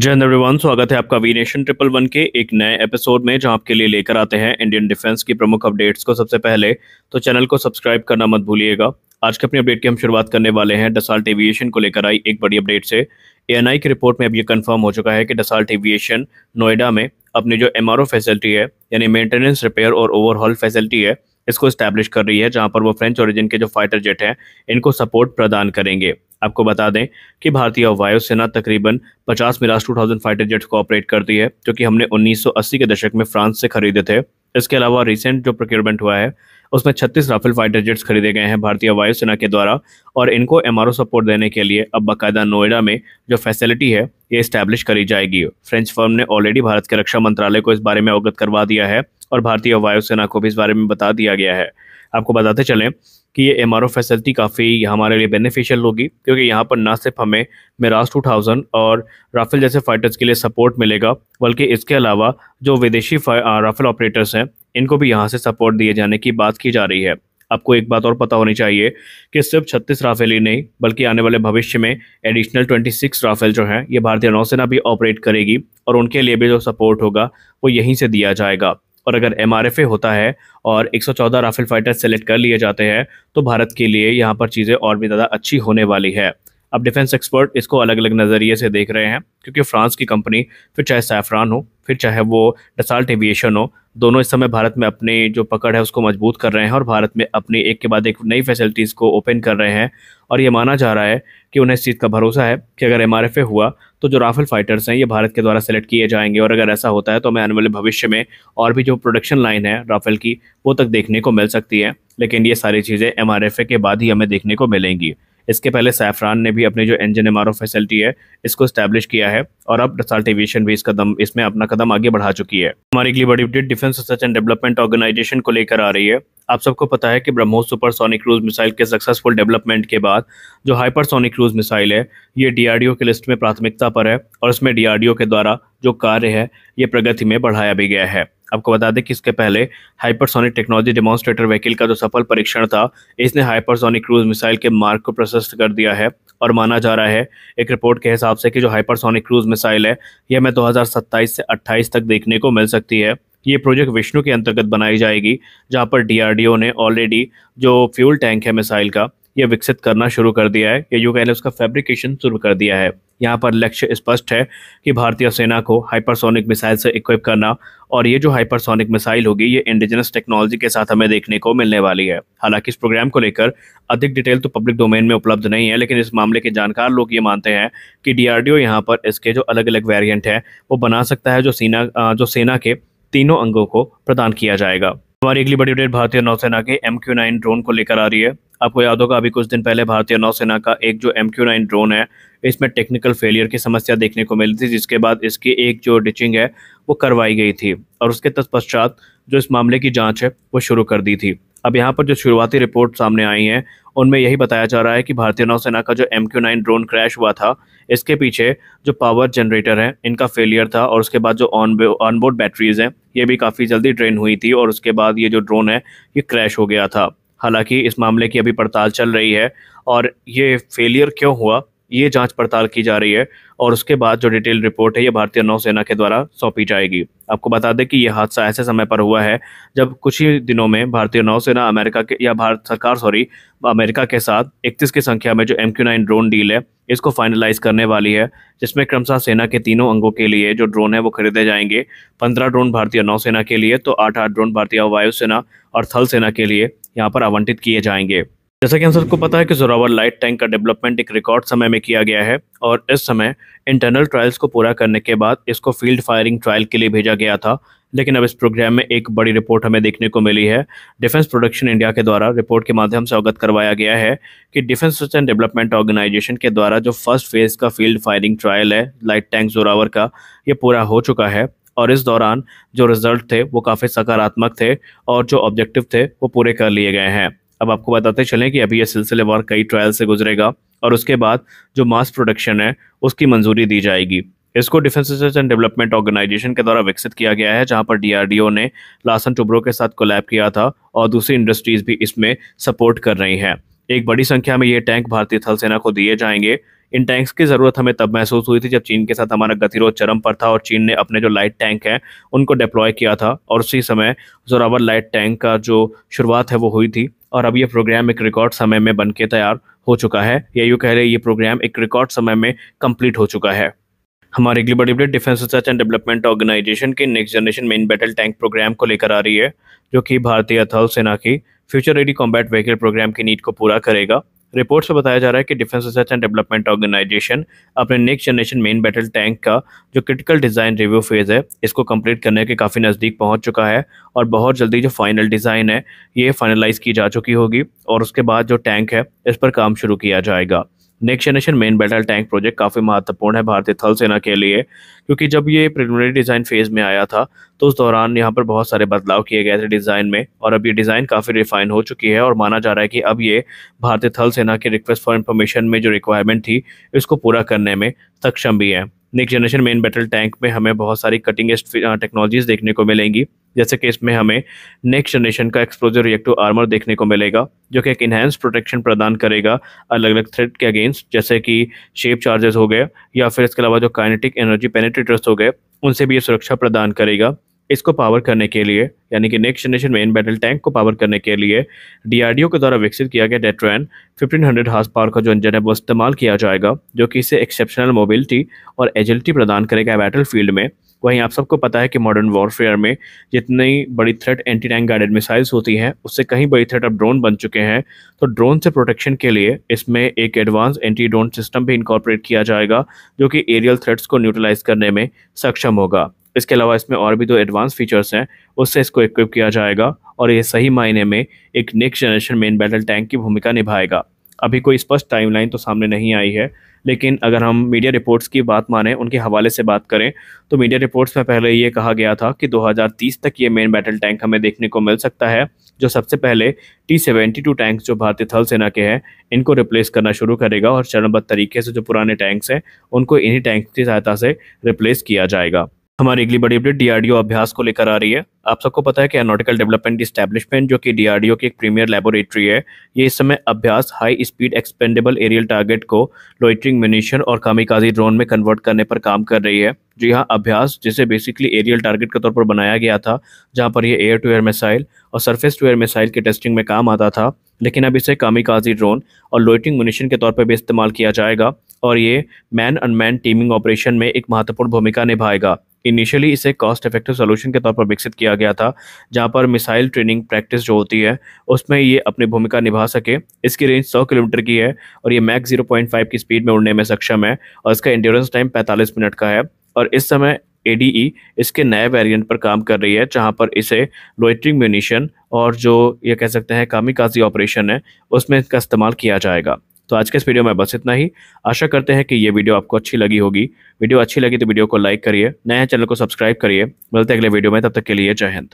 जय एवरीवन स्वागत है आपका वीनेशन ट्रिपल वन के एक नए एपिसोड में जहां आपके लिए लेकर आते हैं इंडियन डिफेंस की प्रमुख अपडेट्स को सबसे पहले तो चैनल को सब्सक्राइब करना मत भूलिएगा आज के अपने अपडेट की हम शुरुआत करने वाले हैं डसाल्ट एविएशन को लेकर आई एक बड़ी अपडेट से ए की रिपोर्ट में अब ये कन्फर्म हो चुका है कि डसाल्ट एविएशन नोएडा में अपनी जो एम फैसिलिटी है यानी मेंटेनेंस रिपेयर और ओवरहॉल फैसिलिटी है इसको इस्टेब्लिश कर रही है जहां पर वो फ्रेंच ओरिजिन के जो फाइटर जेट हैं इनको सपोर्ट प्रदान करेंगे आपको बता दें कि भारतीय वायुसेना तकरीबन 50 मिराज 2000 फाइटर जेट्स को ऑपरेट करती है जो कि हमने 1980 के दशक में फ्रांस से खरीदे थे इसके अलावा रिसेंट जो प्रोक्योरमेंट हुआ है उसमें 36 राफेल फाइटर जेट्स खरीदे गए हैं भारतीय वायुसेना के द्वारा और इनको एम सपोर्ट देने के लिए अब बाकायदा नोएडा में जो फैसिलिटी है ये इस्टेब्लिश करी जाएगी फ्रेंच फर्म ने ऑलरेडी भारत के रक्षा मंत्रालय को इस बारे में अवगत करवा दिया है और भारतीय वायुसेना को भी इस बारे में बता दिया गया है आपको बताते चलें कि ये एम फैसिलिटी काफ़ी हमारे लिए बेनिफिशियल होगी क्योंकि यहाँ पर ना सिर्फ हमें मेराज टू थाउजेंड और राफेल जैसे फाइटर्स के लिए सपोर्ट मिलेगा बल्कि इसके अलावा जो विदेशी राफेल ऑपरेटर्स हैं इनको भी यहाँ से सपोर्ट दिए जाने की बात की जा रही है आपको एक बात और पता होनी चाहिए कि सिर्फ 36 राफेल ही नहीं बल्कि आने वाले भविष्य में एडिशनल 26 राफेल जो हैं ये भारतीय नौसेना भी ऑपरेट करेगी और उनके लिए भी जो सपोर्ट होगा वो यहीं से दिया जाएगा और अगर एम होता है और 114 राफेल फाइटर सेलेक्ट कर लिए जाते हैं तो भारत के लिए यहाँ पर चीज़ें और भी ज़्यादा अच्छी होने वाली है अब डिफेंस एक्सपर्ट इसको अलग अलग नज़रिए से देख रहे हैं क्योंकि फ्रांस की कंपनी फिर चाहे सैफरान हो फिर चाहे वो डसाल्ट एविएशन हो दोनों इस समय भारत में अपनी जो पकड़ है उसको मजबूत कर रहे हैं और भारत में अपनी एक के बाद एक नई फैसिलिटीज़ को ओपन कर रहे हैं और ये माना जा रहा है कि उन्हें इस चीज़ का भरोसा है कि अगर एम हुआ तो जो राफेल फाइटर्स हैं ये भारत के द्वारा सेलेक्ट किए जाएंगे और अगर ऐसा होता है तो हमें आने वाले भविष्य में और भी जो प्रोडक्शन लाइन है राफेल की वो तक देखने को मिल सकती है लेकिन ये सारी चीज़ें एम के बाद ही हमें देखने को मिलेंगी इसके पहले सैफरान ने भी अपनी जो इंजन एम फैसिलिटी है इसको स्टैब्लिश किया है और अब डसाल्ट एविएशन भी इस कदम इसमें अपना कदम आगे बढ़ा चुकी है हमारी अगली बड़ी update defence research and development organisation को लेकर आ रही है आप सबको पता है कि ब्रह्मोस सुपरसोनिक क्रूज मिसाइल के सक्सेसफुल डेवलपमेंट के बाद जो हाइपरसोनिक क्रूज मिसाइल है ये डीआरडीओ की लिस्ट में प्राथमिकता पर है और इसमें डीआरडीओ के द्वारा जो कार्य है ये प्रगति में बढ़ाया भी गया है आपको बता दें कि इसके पहले हाइपरसोनिक टेक्नोलॉजी डेमोन्स्ट्रेटर व्हीकल का जो सफल परीक्षण था इसने हाइपरसोनिक क्रूज मिसाइल के मार्ग को प्रशस्त कर दिया है और माना जा रहा है एक रिपोर्ट के हिसाब से कि जो हाइपरसोनिक क्रूज मिसाइल है यह हमें 2027 से 28 तक देखने को मिल सकती है ये प्रोजेक्ट विष्णु के अंतर्गत बनाई जाएगी जहाँ पर डी ने ऑलरेडी जो फ्यूल टैंक है मिसाइल का ये विकसित करना शुरू कर दिया है या यू कहने उसका फैब्रिकेशन शुरू कर दिया है यहाँ पर लक्ष्य स्पष्ट है कि भारतीय सेना को हाइपरसोनिक मिसाइल से इक्विप करना और ये जो हाइपरसोनिक मिसाइल होगी ये इंडिजिनस टेक्नोलॉजी के साथ हमें देखने को मिलने वाली है हालांकि इस प्रोग्राम को लेकर अधिक डिटेल तो पब्लिक डोमेन में उपलब्ध नहीं है लेकिन इस मामले के जानकार लोग ये मानते हैं कि डीआरडीओ यहाँ पर इसके जो अलग अलग वेरियंट है वो बना सकता है जो सेना जो सेना के तीनों अंगों को प्रदान किया जाएगा हमारी अगली बड़ी अपडेट भारतीय नौसेना के एम क्यू नाइन ड्रोन को लेकर आ रही है आपको याद होगा अभी कुछ दिन पहले भारतीय नौसेना का एक जो एम क्यू नाइन ड्रोन है इसमें टेक्निकल फेलियर की समस्या देखने को मिली थी जिसके बाद इसकी एक जो डिचिंग है वो करवाई गई थी और उसके तत्पश्चात जो इस मामले की जाँच है वो शुरू कर दी थी अब यहाँ पर जो शुरुआती रिपोर्ट सामने आई हैं उनमें यही बताया जा रहा है कि भारतीय नौसेना का जो M Q nine drone crash हुआ था इसके पीछे जो पावर जनरेटर है इनका फेलियर था और उसके बाद जो ऑन ऑनबोर्ड बैटरीज हैं ये भी काफ़ी जल्दी ड्रेन हुई थी और उसके बाद ये जो ड्रोन है ये क्रैश हो गया था हालांकि इस मामले की अभी पड़ताल चल रही है और ये फेलियर क्यों हुआ ये जांच पड़ताल की जा रही है और उसके बाद जो डिटेल रिपोर्ट है ये भारतीय नौसेना के द्वारा सौंपी जाएगी आपको बता दें कि यह हादसा ऐसे समय पर हुआ है जब कुछ ही दिनों में भारतीय नौसेना अमेरिका के या भारत सरकार सॉरी अमेरिका के साथ इकतीस की संख्या में जो M Q nine drone deal है इसको फाइनलाइज करने वाली है जिसमें क्रमशः सेना के तीनों अंगों के लिए जो ड्रोन है वो खरीदे जाएंगे पंद्रह ड्रोन भारतीय नौसेना के लिए तो आठ आठ ड्रोन भारतीय वायुसेना और थल सेना के लिए यहाँ पर आवंटित किए जाएंगे जैसा कि हम सबको पता है कि जोरावर लाइट टैंक का डेवलपमेंट एक रिकॉर्ड समय में किया गया है और इस समय इंटरनल ट्रायल्स को पूरा करने के बाद इसको फील्ड फायरिंग ट्रायल के लिए भेजा गया था लेकिन अब इस प्रोग्राम में एक बड़ी रिपोर्ट हमें देखने को मिली है डिफेंस प्रोडक्शन इंडिया के द्वारा रिपोर्ट के माध्यम से अवगत करवाया गया है कि defence research and development organisation के द्वारा जो फर्स्ट फेज का फील्ड फायरिंग ट्रायल है लाइट टैंक जोरावर का ये पूरा हो चुका है और इस दौरान जो रिजल्ट थे वो काफ़ी सकारात्मक थे और जो ऑब्जेक्टिव थे वो पूरे कर लिए गए हैं अब आपको बताते चलें कि अभी यह सिलसिलेवार कई ट्रायल से गुजरेगा और उसके बाद जो मास प्रोडक्शन है उसकी मंजूरी दी जाएगी इसको defence research and development organisation के द्वारा विकसित किया गया है जहां पर डीआरडीओ ने लासन टुब्रो के साथ कोलैब किया था और दूसरी इंडस्ट्रीज भी इसमें सपोर्ट कर रही हैं एक बड़ी संख्या में ये टैंक भारतीय थल सेना को दिए जाएंगे इन टैंक्स की ज़रूरत हमें तब महसूस हुई थी जब चीन के साथ हमारा गतिरोध चरम पर था और चीन ने अपने जो लाइट टैंक हैं उनको डिप्लॉय किया था और उसी समय जोरावर लाइट टैंक का जो शुरुआत है वो हुई थी और अब ये प्रोग्राम एक रिकॉर्ड समय में बन तैयार हो चुका है या यूँ कह रहे ये प्रोग्राम एक रिकॉर्ड समय में कंप्लीट हो चुका है हमारे अगली बड़ी update defence research and development organisation के next generation main battle tank programme को लेकर आ रही है जो कि भारतीय थल सेना की future ready combat vehicle program की नीड को पूरा करेगा रिपोर्ट्स में बताया जा रहा है कि defence research and development organisation अपने next generation main battle tank का जो क्रिटिकल डिज़ाइन रिव्यू फेज़ है इसको कंप्लीट करने के काफ़ी नज़दीक पहुंच चुका है और बहुत जल्दी जो फाइनल डिज़ाइन है ये फाइनलाइज की जा चुकी होगी और उसके बाद जो टैंक है इस पर काम शुरू किया जाएगा next generation main battle tank project काफ़ी महत्वपूर्ण है भारतीय थल सेना के लिए क्योंकि जब ये प्रिलिमिनरी डिज़ाइन फेज़ में आया था तो उस दौरान यहाँ पर बहुत सारे बदलाव किए गए थे डिज़ाइन में और अब ये डिज़ाइन काफ़ी रिफाइन हो चुकी है और माना जा रहा है कि अब ये भारतीय थल सेना की रिक्वेस्ट फॉर इन्फॉर्मेशन में जो रिक्वायरमेंट थी इसको पूरा करने में सक्षम भी है next generation main battle tank में हमें बहुत सारी कटिंग एस्ट टेक्नोलॉजीज देखने को मिलेंगी जैसे कि इसमें हमें नेक्स्ट जनरेशन का एक्सप्लोजर रिएक्टिव आर्मर देखने को मिलेगा जो कि एक इन्हेंस प्रोटेक्शन प्रदान करेगा अलग अलग थ्रेड के अगेंस्ट जैसे कि शेप चार्जेस हो गए या फिर इसके अलावा जो काइनेटिक एनर्जी पेनेट्रेटर्स हो गए उनसे भी ये सुरक्षा प्रदान करेगा इसको पावर करने के लिए यानी कि next generation main battle tank को पावर करने के लिए डीआरडीओ के द्वारा विकसित किया गया डेट्रैन 1500 हार्स पावर का जो इंजन है वो इस्तेमाल किया जाएगा जो कि इसे एक्सेप्शनल मोबिलिटी और एजिलिटी प्रदान करेगा बैटल फील्ड में वहीं आप सबको पता है कि मॉडर्न वॉरफेयर में जितनी बड़ी threat anti tank guided missiles होती हैं उससे कहीं बड़ी थ्रेट अब ड्रोन बन चुके हैं तो ड्रोन से प्रोटेक्शन के लिए इसमें एक एडवांस एंटी ड्रोन सिस्टम भी इंकॉर्पोरेट किया जाएगा जो कि एरियल थ्रेट्स को न्यूट्रलाइज करने में सक्षम होगा इसके अलावा इसमें और भी दो एडवांस फीचर्स हैं उससे इसको इक्विप किया जाएगा और ये सही मायने में एक next generation main battle tank की भूमिका निभाएगा अभी कोई स्पष्ट टाइमलाइन तो सामने नहीं आई है लेकिन अगर हम मीडिया रिपोर्ट्स की बात माने उनके हवाले से बात करें तो मीडिया रिपोर्ट्स में पहले ये कहा गया था कि 2030 तक ये मेन बैटल टैंक हमें देखने को मिल सकता है जो सबसे पहले टी सेवेंटी टू टैंक्स जो भारतीय थल सेना के हैं इनको रिप्लेस करना शुरू करेगा और चरणबद्ध तरीके से जो पुराने टैंक्स हैं उनको इन्हीं टैंक की सहायता से रिप्लेस किया जाएगा हमारी अगली बड़ी अपडेट डीआरडीओ अभ्यास को लेकर आ रही है आप सबको पता है कि एनोटिकल डेवलपमेंट स्टैब्लिशमेंट जो कि डीआरडीओ की एक प्रीमियर लेबोरेटरी है ये इस समय Abhyas high speed expendable aerial target को लोइटरिंग म्यूनिशन और कामिकाजी ड्रोन में कन्वर्ट करने पर काम कर रही है जी हाँ अभ्यास जिसे बेसिकली एरियल टारगेट के तौर पर बनाया गया था जहाँ पर यह एयर टू एयर मिसाइल और सरफेस टू एयर मिसाइल की टेस्टिंग में काम आता था लेकिन अब इसे कामिकाजी ड्रोन और लोइटिंग म्यूनिशन के तौर पर भी इस्तेमाल किया जाएगा और ये मैन अनमैन टीमिंग ऑपरेशन में एक महत्वपूर्ण भूमिका निभाएगा इनिशियली इसे कॉस्ट इफेक्टिव सोल्यूशन के तौर पर विकसित किया गया था जहाँ पर मिसाइल ट्रेनिंग प्रैक्टिस जो होती है उसमें ये अपनी भूमिका निभा सके इसकी रेंज सौ किलोमीटर की है और ये मैक जीरो की स्पीड में उड़ने में सक्षम है और इसका इंड्योरेंस टाइम पैंतालीस मिनट का है और इस समय ए e इसके नए वेरिएंट पर काम कर रही है जहां पर इसे लोइटरिंग म्यूनिशन और जो ये कह सकते हैं कामिकाजी ऑपरेशन है उसमें इसका इस्तेमाल किया जाएगा तो आज के इस वीडियो में बस इतना ही आशा करते हैं कि ये वीडियो आपको अच्छी लगी होगी वीडियो अच्छी लगी तो वीडियो को लाइक करिए नए चैनल को सब्सक्राइब करिए मिलते अगले वीडियो में तब तक के लिए जय हिंद